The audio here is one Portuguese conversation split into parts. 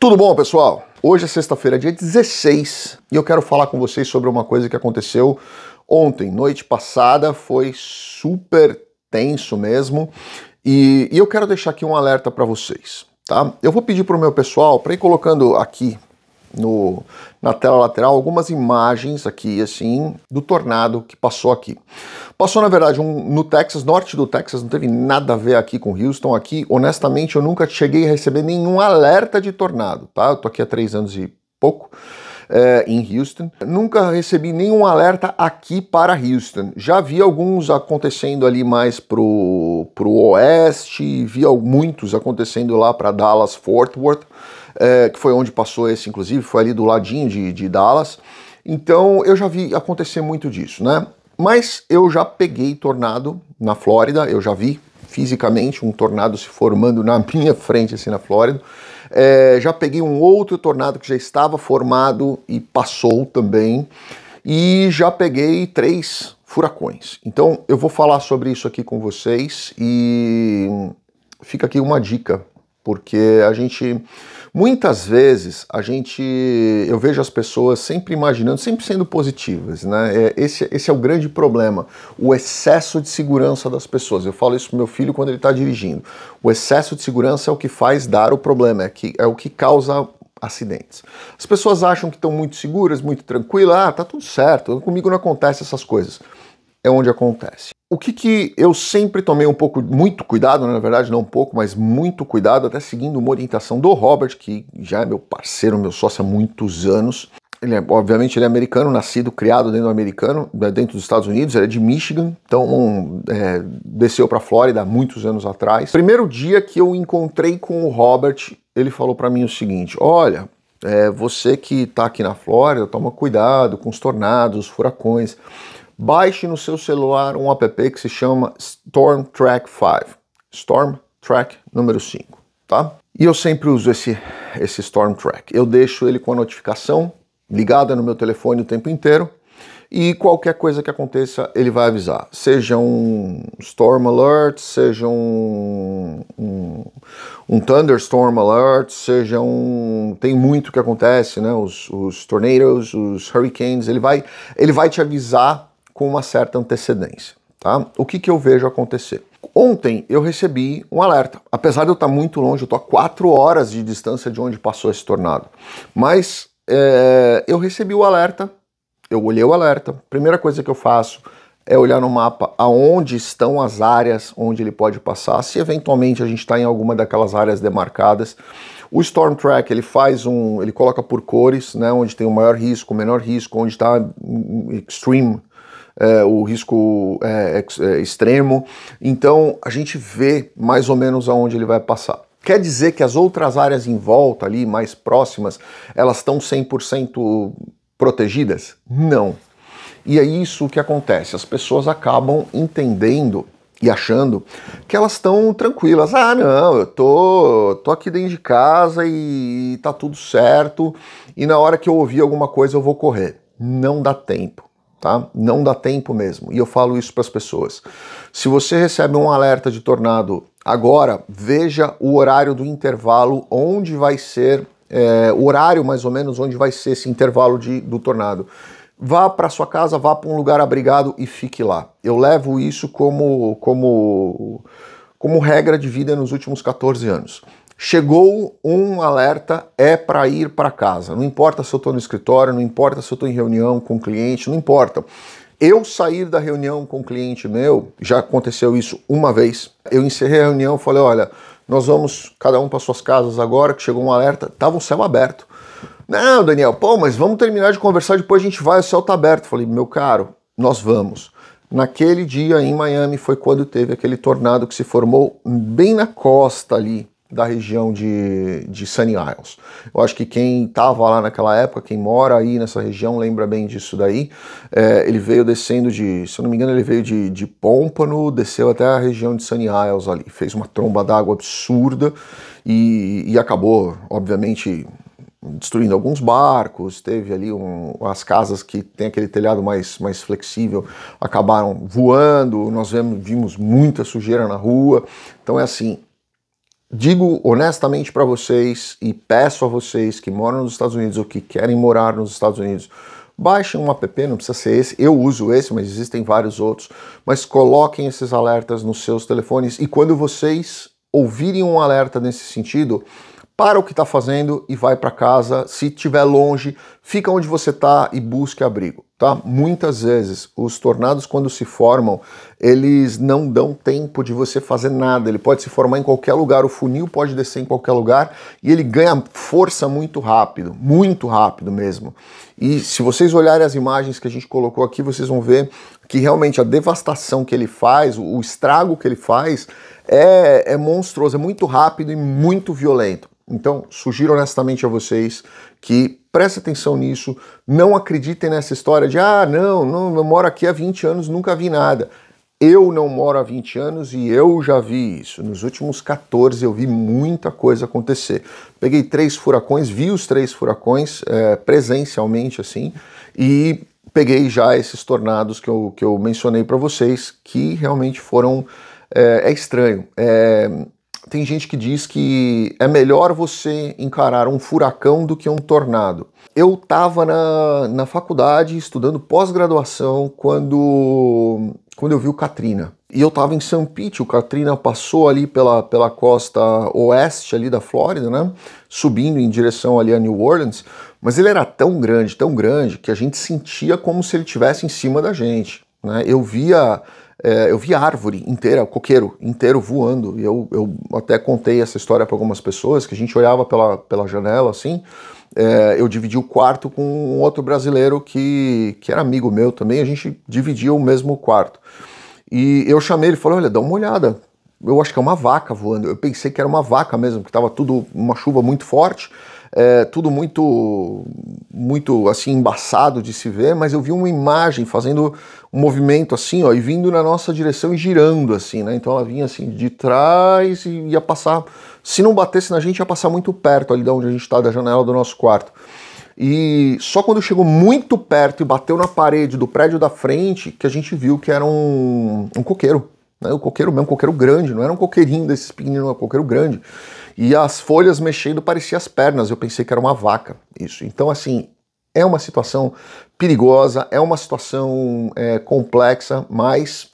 Tudo bom, pessoal? Hoje é sexta-feira, dia 16, e eu quero falar com vocês sobre uma coisa que aconteceu ontem, noite passada, foi super tenso mesmo, e, e eu quero deixar aqui um alerta para vocês, tá? Eu vou pedir para o meu pessoal para ir colocando aqui no, na tela lateral algumas imagens aqui, assim, do tornado que passou aqui. Passou, na verdade, um, no Texas, norte do Texas, não teve nada a ver aqui com Houston. Aqui, honestamente, eu nunca cheguei a receber nenhum alerta de tornado, tá? Eu tô aqui há três anos e pouco é, em Houston. Nunca recebi nenhum alerta aqui para Houston. Já vi alguns acontecendo ali mais pro, pro oeste, vi muitos acontecendo lá para Dallas, Fort Worth, é, que foi onde passou esse, inclusive, foi ali do ladinho de, de Dallas. Então eu já vi acontecer muito disso, né? Mas eu já peguei tornado na Flórida, eu já vi fisicamente um tornado se formando na minha frente, assim, na Flórida. É, já peguei um outro tornado que já estava formado e passou também. E já peguei três furacões. Então eu vou falar sobre isso aqui com vocês e fica aqui uma dica porque a gente muitas vezes a gente eu vejo as pessoas sempre imaginando, sempre sendo positivas, né? É, esse, esse é o grande problema, o excesso de segurança das pessoas. Eu falo isso pro meu filho quando ele está dirigindo. O excesso de segurança é o que faz dar o problema, é, que, é o que causa acidentes. As pessoas acham que estão muito seguras, muito tranquilas, ah, tá tudo certo, comigo não acontece essas coisas. É onde acontece. O que, que eu sempre tomei um pouco, muito cuidado, né, na verdade, não um pouco, mas muito cuidado, até seguindo uma orientação do Robert, que já é meu parceiro, meu sócio há muitos anos. Ele é, obviamente, ele é americano, nascido, criado dentro do americano, dentro dos Estados Unidos, ele é de Michigan, então é, desceu para a Flórida há muitos anos atrás. Primeiro dia que eu encontrei com o Robert, ele falou para mim o seguinte: olha, é, você que está aqui na Flórida, toma cuidado com os tornados, os furacões. Baixe no seu celular um app que se chama Storm Track 5. Storm Track número 5, tá? E eu sempre uso esse, esse Storm Track. Eu deixo ele com a notificação ligada no meu telefone o tempo inteiro e qualquer coisa que aconteça ele vai avisar. Seja um Storm Alert, seja um, um, um Thunderstorm Alert, seja um... tem muito que acontece, né? Os, os os hurricanes, ele vai, ele vai te avisar com uma certa antecedência. Tá? O que, que eu vejo acontecer? Ontem eu recebi um alerta, apesar de eu estar muito longe, eu estou a quatro horas de distância de onde passou esse tornado. Mas é, eu recebi o alerta, eu olhei o alerta, primeira coisa que eu faço é olhar no mapa aonde estão as áreas onde ele pode passar, se eventualmente a gente está em alguma daquelas áreas demarcadas. O Storm Track ele faz um, ele coloca por cores, né, onde tem o maior risco, o menor risco, onde está hum, hum, extreme é, o risco é, é, é, extremo. Então a gente vê mais ou menos aonde ele vai passar. Quer dizer que as outras áreas em volta ali, mais próximas, elas estão 100% protegidas? Não. E é isso que acontece. As pessoas acabam entendendo e achando que elas estão tranquilas. Ah, não, eu tô, tô aqui dentro de casa e tá tudo certo. E na hora que eu ouvir alguma coisa eu vou correr. Não dá tempo tá? Não dá tempo mesmo. E eu falo isso para as pessoas. Se você recebe um alerta de tornado agora, veja o horário do intervalo, onde vai ser, é, o horário mais ou menos onde vai ser esse intervalo de, do tornado. Vá para sua casa, vá para um lugar abrigado e fique lá. Eu levo isso como, como, como regra de vida nos últimos 14 anos. Chegou um alerta, é para ir para casa. Não importa se eu estou no escritório, não importa se eu estou em reunião com o cliente, não importa. Eu sair da reunião com o cliente meu, já aconteceu isso uma vez. Eu encerrei a reunião, falei: olha, nós vamos cada um para suas casas agora, que chegou um alerta, tava o céu aberto. Não, Daniel, pô, mas vamos terminar de conversar, depois a gente vai, o céu tá aberto. Falei, meu caro, nós vamos. Naquele dia em Miami foi quando teve aquele tornado que se formou bem na costa ali da região de, de Sunny Isles. Eu acho que quem estava lá naquela época, quem mora aí nessa região, lembra bem disso daí. É, ele veio descendo de, se eu não me engano, ele veio de, de Pompano, desceu até a região de Sunny Isles ali, fez uma tromba d'água absurda e, e acabou, obviamente, destruindo alguns barcos, teve ali um, as casas que tem aquele telhado mais, mais flexível acabaram voando, nós vemos, vimos muita sujeira na rua, então é assim, Digo honestamente para vocês e peço a vocês que moram nos Estados Unidos ou que querem morar nos Estados Unidos, baixem um app, não precisa ser esse, eu uso esse, mas existem vários outros, mas coloquem esses alertas nos seus telefones e quando vocês ouvirem um alerta nesse sentido, para o que está fazendo e vai para casa. Se estiver longe, fica onde você está e busque abrigo. Tá? Muitas vezes os tornados, quando se formam, eles não dão tempo de você fazer nada. Ele pode se formar em qualquer lugar, o funil pode descer em qualquer lugar e ele ganha força muito rápido, muito rápido mesmo. E se vocês olharem as imagens que a gente colocou aqui, vocês vão ver que realmente a devastação que ele faz, o estrago que ele faz, é, é monstruoso, é muito rápido e muito violento. Então, sugiro honestamente a vocês que prestem atenção nisso, não acreditem nessa história de ah, não, não, eu moro aqui há 20 anos, nunca vi nada. Eu não moro há 20 anos e eu já vi isso. Nos últimos 14 eu vi muita coisa acontecer. Peguei três furacões, vi os três furacões é, presencialmente assim, e peguei já esses tornados que eu, que eu mencionei para vocês, que realmente foram. É, é estranho. É, tem gente que diz que é melhor você encarar um furacão do que um tornado. Eu estava na, na faculdade estudando pós-graduação quando, quando eu vi o Katrina. E eu estava em São Pete, o Katrina passou ali pela, pela costa oeste ali da Flórida, né? Subindo em direção ali a New Orleans. Mas ele era tão grande, tão grande, que a gente sentia como se ele estivesse em cima da gente. Né? Eu via é, eu vi árvore inteira, coqueiro inteiro voando. E eu, eu até contei essa história para algumas pessoas, que a gente olhava pela, pela janela assim. É, eu dividi o quarto com um outro brasileiro que, que era amigo meu também, a gente dividia o mesmo quarto. E eu chamei ele e falei: Olha, dá uma olhada, eu acho que é uma vaca voando. Eu pensei que era uma vaca mesmo, que estava tudo uma chuva muito forte, é, tudo muito, muito assim embaçado de se ver. Mas eu vi uma imagem fazendo um movimento assim, ó, e vindo na nossa direção e girando assim, né? Então ela vinha assim de trás e ia passar. Se não batesse na gente, ia passar muito perto ali da onde a gente está, da janela do nosso quarto. E só quando chegou muito perto e bateu na parede do prédio da frente que a gente viu que era um, um coqueiro. Né? O coqueiro mesmo, coqueiro grande, não era um coqueirinho desses pequenininhos, era um coqueiro grande. E as folhas mexendo pareciam as pernas, eu pensei que era uma vaca, isso. Então, assim, é uma situação perigosa, é uma situação é, complexa, mas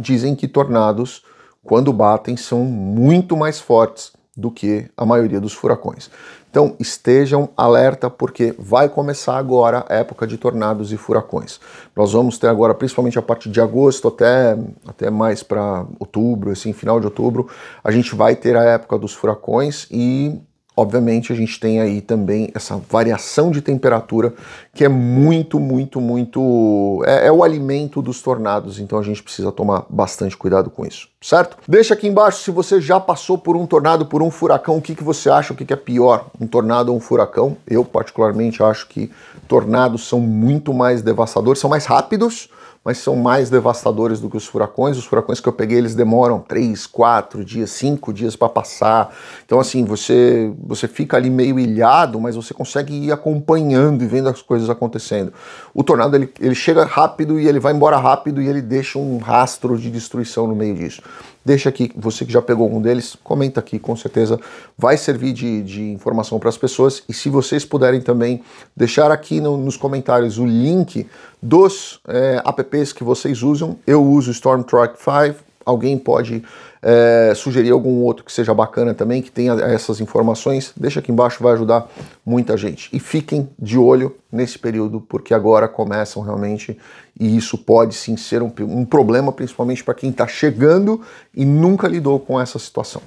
dizem que tornados, quando batem, são muito mais fortes do que a maioria dos furacões. Então estejam alerta porque vai começar agora a época de tornados e furacões. Nós vamos ter agora, principalmente a partir de agosto até, até mais para outubro, assim, final de outubro, a gente vai ter a época dos furacões e Obviamente, a gente tem aí também essa variação de temperatura que é muito, muito, muito. É, é, o alimento dos tornados, então a gente precisa tomar bastante cuidado com isso, certo? Deixa aqui embaixo se você já passou por um tornado, por um furacão, o que, que você acha, o que, que é pior, um tornado ou um furacão. Eu, particularmente, acho que tornados são muito mais devastadores, são mais rápidos mas são mais devastadores do que os furacões. Os furacões que eu peguei, eles demoram três, quatro dias, cinco dias para passar. Então, assim, você, você fica ali meio ilhado, mas você consegue ir acompanhando e vendo as coisas acontecendo. O tornado, ele, ele chega rápido e ele vai embora rápido e ele deixa um rastro de destruição no meio disso. Deixa aqui, você que já pegou um deles, comenta aqui, com certeza vai servir de, de informação para as pessoas. E se vocês puderem também deixar aqui no, nos comentários o link dos é, apps que vocês usam. Eu uso Storm Track 5, Alguém pode é, sugerir algum outro que seja bacana também, que tenha essas informações. Deixa aqui embaixo, vai ajudar muita gente. E fiquem de olho nesse período, porque agora começam realmente, e isso pode sim ser um, um problema, principalmente para quem está chegando e nunca lidou com essa situação.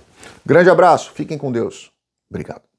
Grande abraço, fiquem com Deus. Obrigado.